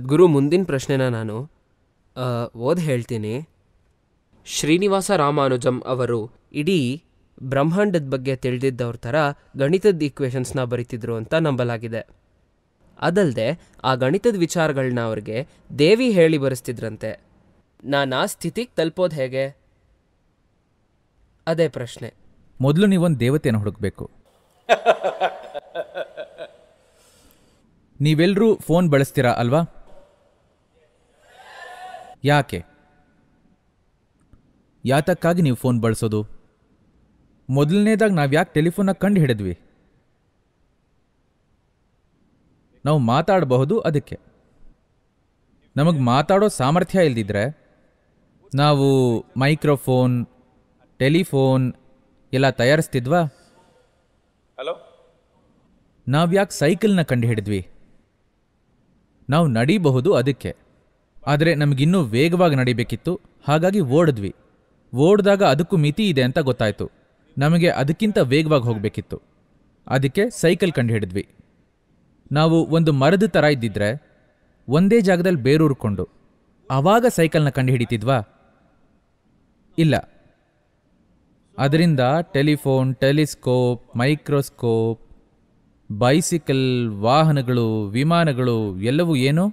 ಸದ್ಗುರು ಮುಂದಿನ ಪ್ರಶ್ನೆನ ನಾನು ಓದಿ ಹೇಳ್ತೀನಿ ಶ್ರೀನಿವಾಸ ರಾಮಾನುಜಂ ಅವರು ಇಡೀ ಬ್ರಹ್ಮಾಂಡದ ಬಗ್ಗೆ ತಿಳಿದಿದ್ದವ್ರ ಥರ ಗಣಿತದ ಈಕ್ವೇಷನ್ಸ್ನ ಬರಿತಿದ್ರು ಅಂತ ನಂಬಲಾಗಿದೆ ಅದಲ್ಲದೆ ಆ ಗಣಿತದ ವಿಚಾರಗಳನ್ನ ಅವ್ರಿಗೆ ದೇವಿ ಹೇಳಿ ಬರೆಸ್ತಿದ್ರಂತೆ ನಾನು ಆ ಸ್ಥಿತಿಗೆ ತಲುಪೋದು ಹೇಗೆ ಅದೇ ಪ್ರಶ್ನೆ ಮೊದಲು ನೀವೊಂದು ದೇವತೆಯನ್ನು ಹುಡುಕ್ಬೇಕು ನೀವೆಲ್ಲರೂ ಫೋನ್ ಬಳಸ್ತೀರಾ ಅಲ್ವಾ ಯಾಕೆ ಯಾತಕ್ಕಾಗಿ ನೀವು ಫೋನ್ ಬಳಸೋದು ಮೊದಲನೇದಾಗಿ ನಾವು ಯಾಕೆ ಟೆಲಿಫೋನ್ನ ಕಂಡು ಹಿಡಿದ್ವಿ ನಾವು ಮಾತಾಡಬಹುದು ಅದಕ್ಕೆ ನಮಗೆ ಮಾತಾಡೋ ಸಾಮರ್ಥ್ಯ ಇಲ್ದಿದ್ರೆ ನಾವು ಮೈಕ್ರೋಫೋನ್ ಟೆಲಿಫೋನ್ ಎಲ್ಲ ತಯಾರಿಸ್ತಿದ್ವಾ ಹಲೋ ನಾವು ಯಾಕೆ ಸೈಕಲ್ನ ಕಂಡು ಹಿಡಿದ್ವಿ ನಾವು ನಡೀಬಹುದು ಅದಕ್ಕೆ ಆದರೆ ನಮಗಿನ್ನೂ ವೇಗವಾಗಿ ನಡಿಬೇಕಿತ್ತು ಹಾಗಾಗಿ ಓಡಿದ್ವಿ ಓಡಿದಾಗ ಅದಕ್ಕೂ ಮಿತಿ ಇದೆ ಅಂತ ಗೊತ್ತಾಯಿತು ನಮಗೆ ಅದಕ್ಕಿಂತ ವೇಗವಾಗಿ ಹೋಗಬೇಕಿತ್ತು ಅದಕ್ಕೆ ಸೈಕಲ್ ಕಂಡುಹಿಡಿದ್ವಿ ನಾವು ಒಂದು ಮರದ ಥರ ಇದ್ದಿದ್ರೆ ಒಂದೇ ಜಾಗದಲ್ಲಿ ಬೇರೂರ್ಕೊಂಡು ಆವಾಗ ಸೈಕಲ್ನ ಕಂಡುಹಿಡಿತಿದ್ವಾ ಇಲ್ಲ ಅದರಿಂದ ಟೆಲಿಫೋನ್ ಟೆಲಿಸ್ಕೋಪ್ ಮೈಕ್ರೋಸ್ಕೋಪ್ ಬೈಸಿಕಲ್ ವಾಹನಗಳು ವಿಮಾನಗಳು ಎಲ್ಲವೂ ಏನು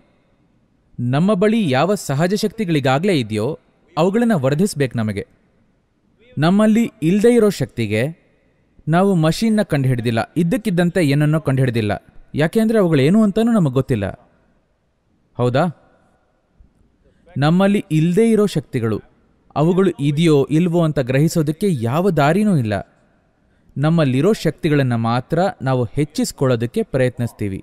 ನಮ್ಮ ಬಳಿ ಯಾವ ಸಹಜ ಶಕ್ತಿಗಳಿಗಾಗಲೇ ಇದೆಯೋ ಅವುಗಳನ್ನು ವರ್ಧಿಸಬೇಕು ನಮಗೆ ನಮ್ಮಲ್ಲಿ ಇಲ್ಲದೇ ಇರೋ ಶಕ್ತಿಗೆ ನಾವು ಮಷೀನ್ನ ಕಂಡುಹಿಡ್ದಿಲ್ಲ ಇದ್ದಕ್ಕಿದ್ದಂತೆ ಏನನ್ನೋ ಕಂಡುಹಿಡ್ದಿಲ್ಲ ಯಾಕೆ ಅಂದರೆ ಅವುಗಳೇನು ಅಂತಲೂ ನಮಗೆ ಗೊತ್ತಿಲ್ಲ ಹೌದಾ ನಮ್ಮಲ್ಲಿ ಇಲ್ಲದೇ ಇರೋ ಶಕ್ತಿಗಳು ಅವುಗಳು ಇದೆಯೋ ಇಲ್ವೋ ಅಂತ ಗ್ರಹಿಸೋದಕ್ಕೆ ಯಾವ ದಾರಿನೂ ಇಲ್ಲ ನಮ್ಮಲ್ಲಿರೋ ಶಕ್ತಿಗಳನ್ನು ಮಾತ್ರ ನಾವು ಹೆಚ್ಚಿಸ್ಕೊಳ್ಳೋದಕ್ಕೆ ಪ್ರಯತ್ನಿಸ್ತೀವಿ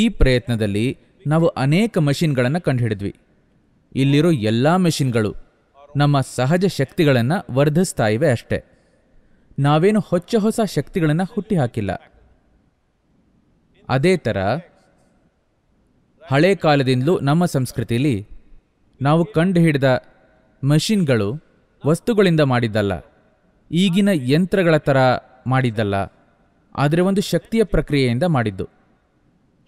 ಈ ಪ್ರಯತ್ನದಲ್ಲಿ ನಾವು ಅನೇಕ ಮಷಿನ್ಗಳನ್ನು ಕಂಡುಹಿಡಿದ್ವಿ ಇಲ್ಲಿರೋ ಎಲ್ಲ ಮೆಷಿನ್ಗಳು ನಮ್ಮ ಸಹಜ ಶಕ್ತಿಗಳನ್ನು ವರ್ಧಿಸ್ತಾ ಇವೆ ಅಷ್ಟೆ ನಾವೇನು ಹೊಚ್ಚ ಹೊಸ ಶಕ್ತಿಗಳನ್ನು ಹುಟ್ಟಿ ಹಾಕಿಲ್ಲ ಅದೇ ಥರ ಹಳೆ ಕಾಲದಿಂದಲೂ ನಮ್ಮ ಸಂಸ್ಕೃತಿಯಲ್ಲಿ ನಾವು ಕಂಡುಹಿಡಿದ ಮಷಿನ್ಗಳು ವಸ್ತುಗಳಿಂದ ಮಾಡಿದ್ದಲ್ಲ ಈಗಿನ ಯಂತ್ರಗಳ ಥರ ಮಾಡಿದ್ದಲ್ಲ ಆದರೆ ಒಂದು ಶಕ್ತಿಯ ಪ್ರಕ್ರಿಯೆಯಿಂದ ಮಾಡಿದ್ದು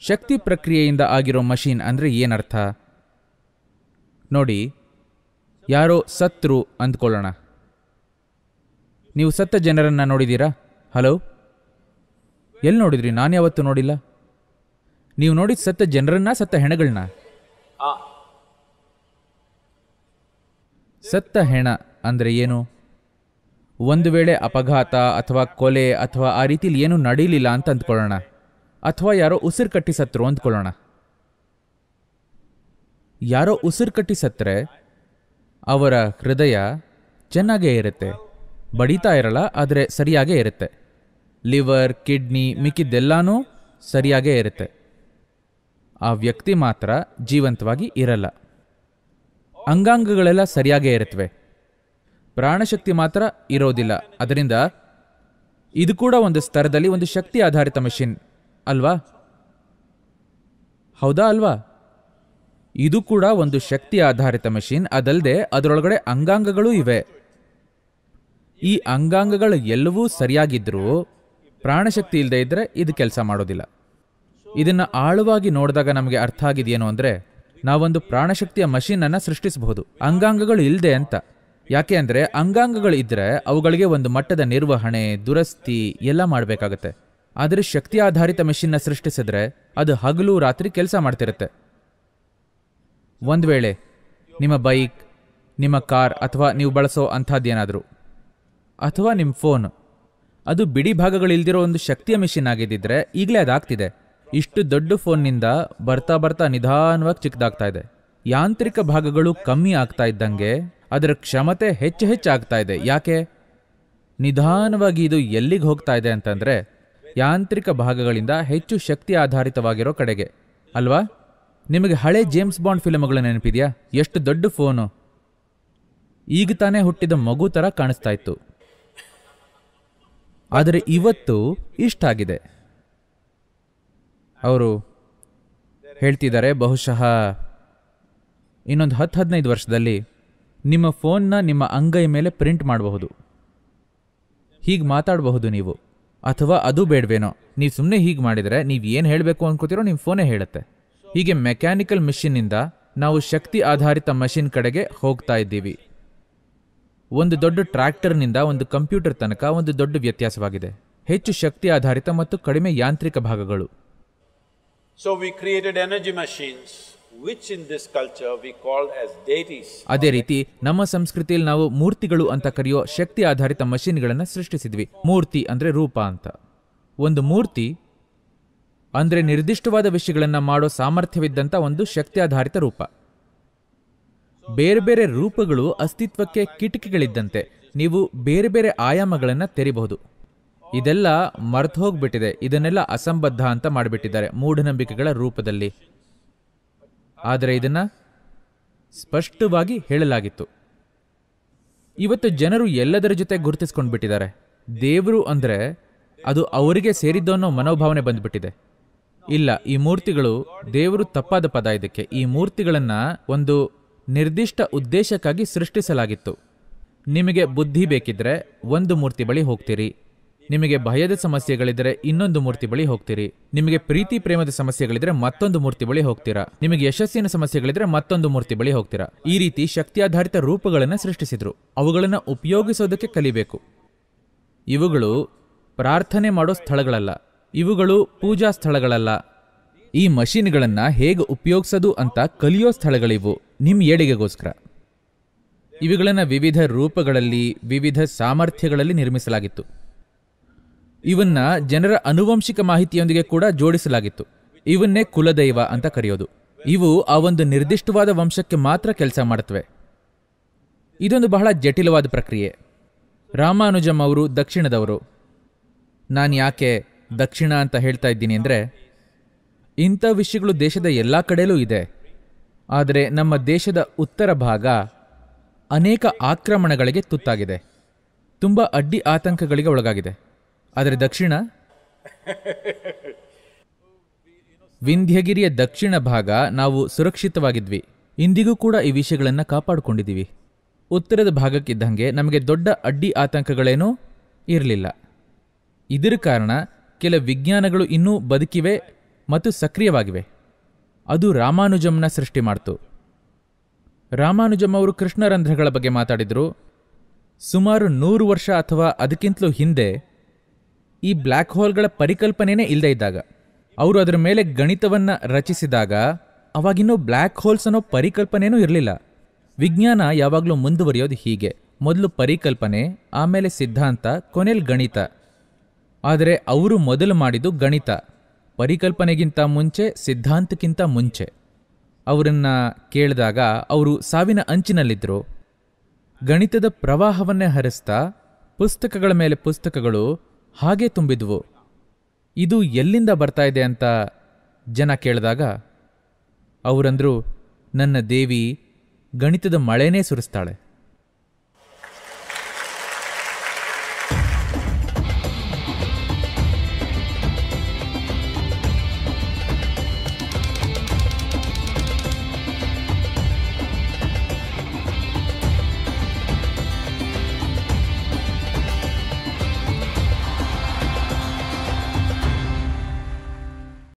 ಶಕ್ತಿ ಪ್ರಕ್ರಿಯೆಯಿಂದ ಆಗಿರೋ ಮಷೀನ್ ಅಂದರೆ ಏನರ್ಥ ನೋಡಿ ಯಾರೋ ಸತ್ರು ಅಂದ್ಕೊಳ್ಳೋಣ ನೀವು ಸತ್ತ ಜನರನ್ನು ನೋಡಿದ್ದೀರಾ ಹಲೋ ಎಲ್ಲಿ ನೋಡಿದ್ರಿ ನಾನು ಯಾವತ್ತೂ ನೋಡಿಲ್ಲ ನೀವು ನೋಡಿದ ಸತ್ತ ಜನರನ್ನ ಸತ್ತ ಹೆಣಗಳನ್ನ ಸತ್ತ ಹೆಣ ಅಂದರೆ ಏನು ಒಂದು ವೇಳೆ ಅಪಘಾತ ಅಥವಾ ಕೊಲೆ ಅಥವಾ ಆ ರೀತಿಲಿ ಏನೂ ನಡೀಲಿಲ್ಲ ಅಂತ ಅಂದ್ಕೊಳ್ಳೋಣ ಅಥವಾ ಯಾರೋ ಉಸಿರು ಕಟ್ಟಿ ಸತ್ರು ಅಂದ್ಕೊಳ್ಳೋಣ ಯಾರೋ ಉಸಿರು ಕಟ್ಟಿ ಸತ್ತರೆ ಅವರ ಹೃದಯ ಚೆನ್ನಾಗೇ ಇರುತ್ತೆ ಬಡಿತಾ ಇರಲ್ಲ ಆದರೆ ಸರಿಯಾಗೇ ಇರುತ್ತೆ ಲಿವರ್ ಕಿಡ್ನಿ ಮಿಕ್ಕಿದ್ದೆಲ್ಲನೂ ಸರಿಯಾಗೇ ಇರುತ್ತೆ ಆ ವ್ಯಕ್ತಿ ಮಾತ್ರ ಜೀವಂತವಾಗಿ ಇರಲ್ಲ ಅಂಗಾಂಗಗಳೆಲ್ಲ ಸರಿಯಾಗೇ ಇರುತ್ತವೆ ಪ್ರಾಣಶಕ್ತಿ ಮಾತ್ರ ಇರೋದಿಲ್ಲ ಅದರಿಂದ ಇದು ಕೂಡ ಒಂದು ಸ್ತರದಲ್ಲಿ ಒಂದು ಶಕ್ತಿ ಆಧಾರಿತ ಮಿಷಿನ್ ಅಲ್ವಾ ಹೌದಾ ಅಲ್ವಾ ಇದು ಕೂಡ ಒಂದು ಶಕ್ತಿ ಆಧಾರಿತ ಮಷೀನ್ ಅದಲ್ಲದೆ ಅದರೊಳಗಡೆ ಅಂಗಾಂಗಗಳೂ ಇವೆ ಈ ಅಂಗಾಂಗಗಳು ಎಲ್ಲವೂ ಸರಿಯಾಗಿದ್ದರೂ ಪ್ರಾಣಶಕ್ತಿ ಇಲ್ಲದೆ ಇದ್ದರೆ ಇದು ಕೆಲಸ ಮಾಡೋದಿಲ್ಲ ಇದನ್ನು ಆಳವಾಗಿ ನೋಡಿದಾಗ ನಮಗೆ ಅರ್ಥ ಆಗಿದೆಯೇನು ಅಂದರೆ ನಾವೊಂದು ಪ್ರಾಣಶಕ್ತಿಯ ಮಷೀನನ್ನು ಸೃಷ್ಟಿಸಬಹುದು ಅಂಗಾಂಗಗಳು ಇಲ್ಲದೆ ಅಂತ ಯಾಕೆ ಅಂದರೆ ಅಂಗಾಂಗಗಳು ಇದ್ದರೆ ಅವುಗಳಿಗೆ ಒಂದು ಮಟ್ಟದ ನಿರ್ವಹಣೆ ದುರಸ್ತಿ ಎಲ್ಲ ಮಾಡಬೇಕಾಗತ್ತೆ ಆದರೆ ಶಕ್ತಿ ಆಧಾರಿತ ಮೆಷಿನ್ನ ಸೃಷ್ಟಿಸಿದ್ರೆ ಅದು ಹಗಲು ರಾತ್ರಿ ಕೆಲಸ ಮಾಡ್ತಿರುತ್ತೆ ಒಂದು ವೇಳೆ ನಿಮ್ಮ ಬೈಕ್ ನಿಮ್ಮ ಕಾರ್ ಅಥವಾ ನೀವು ಬಳಸೋ ಅಂಥದ್ದೇನಾದರೂ ಅಥವಾ ನಿಮ್ಮ ಫೋನ್ ಅದು ಬಿಡಿ ಭಾಗಗಳಿಲ್ದಿರೋ ಒಂದು ಶಕ್ತಿಯ ಮೆಷಿನ್ ಆಗಿದ್ದಿದ್ರೆ ಈಗಲೇ ಅದಾಗ್ತಿದೆ ಇಷ್ಟು ದೊಡ್ಡ ಫೋನ್ನಿಂದ ಬರ್ತಾ ಬರ್ತಾ ನಿಧಾನವಾಗಿ ಚಿಕ್ಕದಾಗ್ತಾ ಇದೆ ಯಾಂತ್ರಿಕ ಭಾಗಗಳು ಕಮ್ಮಿ ಆಗ್ತಾ ಇದ್ದಂಗೆ ಅದರ ಕ್ಷಮತೆ ಹೆಚ್ಚು ಹೆಚ್ಚಾಗ್ತಾ ಇದೆ ಯಾಕೆ ನಿಧಾನವಾಗಿ ಇದು ಎಲ್ಲಿಗೆ ಹೋಗ್ತಾ ಇದೆ ಅಂತಂದರೆ ಯಾಂತ್ರಿಕ ಭಾಗಗಳಿಂದ ಹೆಚ್ಚು ಶಕ್ತಿ ಆಧಾರಿತವಾಗಿರೋ ಕಡೆಗೆ ಅಲ್ವಾ ನಿಮಗೆ ಹಳೆ ಜೇಮ್ಸ್ ಬಾಂಡ್ ಫಿಲಮ್ಗಳು ನೆನಪಿದೆಯಾ ಎಷ್ಟು ದೊಡ್ಡ ಫೋನು ಈಗ ತಾನೇ ಹುಟ್ಟಿದ ಮಗು ಥರ ಕಾಣಿಸ್ತಾ ಇತ್ತು ಆದರೆ ಇವತ್ತು ಇಷ್ಟಾಗಿದೆ ಅವರು ಹೇಳ್ತಿದ್ದಾರೆ ಬಹುಶಃ ಇನ್ನೊಂದು ಹತ್ತು ಹದಿನೈದು ವರ್ಷದಲ್ಲಿ ನಿಮ್ಮ ಫೋನ್ನ ನಿಮ್ಮ ಅಂಗೈ ಮೇಲೆ ಪ್ರಿಂಟ್ ಮಾಡಬಹುದು ಹೀಗೆ ಮಾತಾಡಬಹುದು ನೀವು ಅಥವಾ ಅದು ಬೇಡವೇನೋ ನೀವು ಸುಮ್ಮನೆ ಹೀಗೆ ಮಾಡಿದರೆ ನೀವು ಏನು ಹೇಳಬೇಕು ಅನ್ಕೋತಿರೋ ನಿಮ್ಮ ಫೋನೇ ಹೇಳುತ್ತೆ ಹೀಗೆ ಮೆಕ್ಯಾನಿಕಲ್ ಮಿಷಿನ್ನಿಂದ ನಾವು ಶಕ್ತಿ ಆಧಾರಿತ ಮಷಿನ್ ಕಡೆಗೆ ಹೋಗ್ತಾ ಇದ್ದೀವಿ ಒಂದು ದೊಡ್ಡ ಟ್ರ್ಯಾಕ್ಟರ್ನಿಂದ ಒಂದು ಕಂಪ್ಯೂಟರ್ ತನಕ ಒಂದು ದೊಡ್ಡ ವ್ಯತ್ಯಾಸವಾಗಿದೆ ಹೆಚ್ಚು ಶಕ್ತಿ ಆಧಾರಿತ ಮತ್ತು ಕಡಿಮೆ ಯಾಂತ್ರಿಕ ಭಾಗಗಳು so we created energy machines ಅದೇ ರೀತಿ ನಮ್ಮ ಸಂಸ್ಕೃತಿಯಲ್ಲಿ ನಾವು ಮೂರ್ತಿಗಳು ಅಂತ ಕರೆಯೋ ಶಕ್ತಿ ಆಧಾರಿತ ಮಷಿನ್ಗಳನ್ನು ಸೃಷ್ಟಿಸಿದ್ವಿ ಮೂರ್ತಿ ಅಂದರೆ ರೂಪ ಅಂತ ಒಂದು ಮೂರ್ತಿ ಅಂದರೆ ನಿರ್ದಿಷ್ಟವಾದ ವಿಷಯಗಳನ್ನು ಮಾಡೋ ಸಾಮರ್ಥ್ಯವಿದ್ದಂಥ ಒಂದು ಶಕ್ತಿ ಆಧಾರಿತ ರೂಪ ಬೇರೆ ಬೇರೆ ರೂಪಗಳು ಅಸ್ತಿತ್ವಕ್ಕೆ ಕಿಟಕಿಗಳಿದ್ದಂತೆ ನೀವು ಬೇರೆ ಬೇರೆ ಆಯಾಮಗಳನ್ನು ತೆರಿಬಹುದು ಇದೆಲ್ಲ ಮರ್ತು ಹೋಗ್ಬಿಟ್ಟಿದೆ ಇದನ್ನೆಲ್ಲ ಅಸಂಬದ್ಧ ಅಂತ ಮಾಡಿಬಿಟ್ಟಿದ್ದಾರೆ ಮೂಢನಂಬಿಕೆಗಳ ರೂಪದಲ್ಲಿ ಆದರೆ ಇದನ್ನು ಸ್ಪಷ್ಟವಾಗಿ ಹೇಳಲಾಗಿತ್ತು ಇವತ್ತು ಜನರು ಎಲ್ಲದರ ಜೊತೆ ಗುರುತಿಸ್ಕೊಂಡು ಬಿಟ್ಟಿದ್ದಾರೆ ದೇವರು ಅಂದರೆ ಅದು ಅವರಿಗೆ ಸೇರಿದ್ದು ಅನ್ನೋ ಮನೋಭಾವನೆ ಬಂದ್ಬಿಟ್ಟಿದೆ ಇಲ್ಲ ಈ ಮೂರ್ತಿಗಳು ದೇವರು ತಪ್ಪಾದ ಪದ ಇದಕ್ಕೆ ಈ ಮೂರ್ತಿಗಳನ್ನು ಒಂದು ನಿರ್ದಿಷ್ಟ ಉದ್ದೇಶಕ್ಕಾಗಿ ಸೃಷ್ಟಿಸಲಾಗಿತ್ತು ನಿಮಗೆ ಬುದ್ಧಿ ಬೇಕಿದ್ರೆ ಒಂದು ಮೂರ್ತಿ ಬಳಿ ಹೋಗ್ತೀರಿ ನಿಮಗೆ ಭಯದ ಸಮಸ್ಯೆಗಳಿದ್ರೆ ಇನ್ನೊಂದು ಮೂರ್ತಿ ಬಳಿ ಹೋಗ್ತೀರಿ ನಿಮಗೆ ಪ್ರೀತಿ ಪ್ರೇಮದ ಸಮಸ್ಯೆಗಳಿದ್ರೆ ಮತ್ತೊಂದು ಮೂರ್ತಿ ಬಳಿ ಹೋಗ್ತೀರಾ ನಿಮಗೆ ಯಶಸ್ಸಿನ ಸಮಸ್ಯೆಗಳಿದ್ರೆ ಮತ್ತೊಂದು ಮೂರ್ತಿ ಬಳಿ ಹೋಗ್ತೀರಾ ಈ ರೀತಿ ಶಕ್ತಿಯಾಧಾರಿತ ರೂಪಗಳನ್ನು ಸೃಷ್ಟಿಸಿದ್ರು ಅವುಗಳನ್ನು ಉಪಯೋಗಿಸೋದಕ್ಕೆ ಕಲಿಬೇಕು ಇವುಗಳು ಪ್ರಾರ್ಥನೆ ಮಾಡೋ ಸ್ಥಳಗಳಲ್ಲ ಇವುಗಳು ಪೂಜಾ ಸ್ಥಳಗಳಲ್ಲ ಈ ಮಷೀನ್ಗಳನ್ನು ಹೇಗೆ ಉಪಯೋಗಿಸೋದು ಅಂತ ಕಲಿಯೋ ಸ್ಥಳಗಳಿವು ನಿಮ್ಮ ಏಳಿಗೆಗೋಸ್ಕರ ಇವುಗಳನ್ನು ವಿವಿಧ ರೂಪಗಳಲ್ಲಿ ವಿವಿಧ ಸಾಮರ್ಥ್ಯಗಳಲ್ಲಿ ನಿರ್ಮಿಸಲಾಗಿತ್ತು ಇವನ್ನ ಜನರ ಅನುವಂಶಿಕ ಮಾಹಿತಿಯೊಂದಿಗೆ ಕೂಡ ಜೋಡಿಸಲಾಗಿತ್ತು ಇವನ್ನೇ ಕುಲದೈವ ಅಂತ ಕರೆಯೋದು ಇವು ಆ ಒಂದು ನಿರ್ದಿಷ್ಟವಾದ ವಂಶಕ್ಕೆ ಮಾತ್ರ ಕೆಲಸ ಮಾಡುತ್ತವೆ ಇದೊಂದು ಬಹಳ ಜಟಿಲವಾದ ಪ್ರಕ್ರಿಯೆ ರಾಮಾನುಜಂ ಅವರು ದಕ್ಷಿಣದವರು ನಾನು ಯಾಕೆ ದಕ್ಷಿಣ ಅಂತ ಹೇಳ್ತಾ ಇದ್ದೀನಿ ಅಂದರೆ ಇಂಥ ವಿಷಯಗಳು ದೇಶದ ಎಲ್ಲ ಕಡೆಯಲ್ಲೂ ಇದೆ ಆದರೆ ನಮ್ಮ ದೇಶದ ಉತ್ತರ ಭಾಗ ಅನೇಕ ಆಕ್ರಮಣಗಳಿಗೆ ತುತ್ತಾಗಿದೆ ತುಂಬ ಅಡ್ಡಿ ಆತಂಕಗಳಿಗೆ ಒಳಗಾಗಿದೆ ಆದರೆ ದಕ್ಷಿಣ ವಿಂಧ್ಯಗಿರಿಯ ದಕ್ಷಿಣ ಭಾಗ ನಾವು ಸುರಕ್ಷಿತವಾಗಿದ್ವಿ ಇಂದಿಗೂ ಕೂಡ ಈ ವಿಷಯಗಳನ್ನು ಕಾಪಾಡಿಕೊಂಡಿದ್ದೀವಿ ಉತ್ತರದ ಭಾಗಕ್ಕಿದ್ದಂಗೆ ನಮಗೆ ದೊಡ್ಡ ಅಡ್ಡಿ ಆತಂಕಗಳೇನೂ ಇರಲಿಲ್ಲ ಇದರ ಕಾರಣ ಕೆಲ ವಿಜ್ಞಾನಗಳು ಇನ್ನೂ ಬದುಕಿವೆ ಮತ್ತು ಸಕ್ರಿಯವಾಗಿವೆ ಅದು ರಾಮಾನುಜಂನ ಸೃಷ್ಟಿ ಮಾಡ್ತು ರಾಮಾನುಜಂ ಅವರು ಕೃಷ್ಣರಂಧ್ರಗಳ ಬಗ್ಗೆ ಮಾತಾಡಿದರು ಸುಮಾರು ನೂರು ವರ್ಷ ಅಥವಾ ಅದಕ್ಕಿಂತಲೂ ಹಿಂದೆ ಈ ಬ್ಲ್ಯಾಕ್ ಹೋಲ್ಗಳ ಪರಿಕಲ್ಪನೆನೇ ಇಲ್ಲದೆ ಇದ್ದಾಗ ಅವರು ಅದರ ಮೇಲೆ ಗಣಿತವನ್ನು ರಚಿಸಿದಾಗ ಅವಾಗಿನ್ನೂ ಬ್ಲ್ಯಾಕ್ ಹೋಲ್ಸ್ ಅನ್ನೋ ಪರಿಕಲ್ಪನೆಯೂ ಇರಲಿಲ್ಲ ವಿಜ್ಞಾನ ಯಾವಾಗಲೂ ಮುಂದುವರಿಯೋದು ಹೀಗೆ ಮೊದಲು ಪರಿಕಲ್ಪನೆ ಆಮೇಲೆ ಸಿದ್ಧಾಂತ ಕೊನೆಯಲ್ಲಿ ಗಣಿತ ಆದರೆ ಅವರು ಮೊದಲು ಮಾಡಿದ್ದು ಗಣಿತ ಪರಿಕಲ್ಪನೆಗಿಂತ ಮುಂಚೆ ಸಿದ್ಧಾಂತಕ್ಕಿಂತ ಮುಂಚೆ ಅವರನ್ನು ಕೇಳಿದಾಗ ಅವರು ಸಾವಿನ ಅಂಚಿನಲ್ಲಿದ್ದರು ಗಣಿತದ ಪ್ರವಾಹವನ್ನೇ ಹರಿಸ್ತಾ ಪುಸ್ತಕಗಳ ಮೇಲೆ ಪುಸ್ತಕಗಳು ಹಾಗೆ ತುಂಬಿದ್ವು ಇದು ಎಲ್ಲಿಂದ ಬರ್ತಾ ಇದೆ ಅಂತ ಜನ ಕೇಳಿದಾಗ ಅವರಂದ್ರು ನನ್ನ ದೇವಿ ಗಣಿತದ ಮಳೆನೇ ಸುರಿಸ್ತಾಳೆ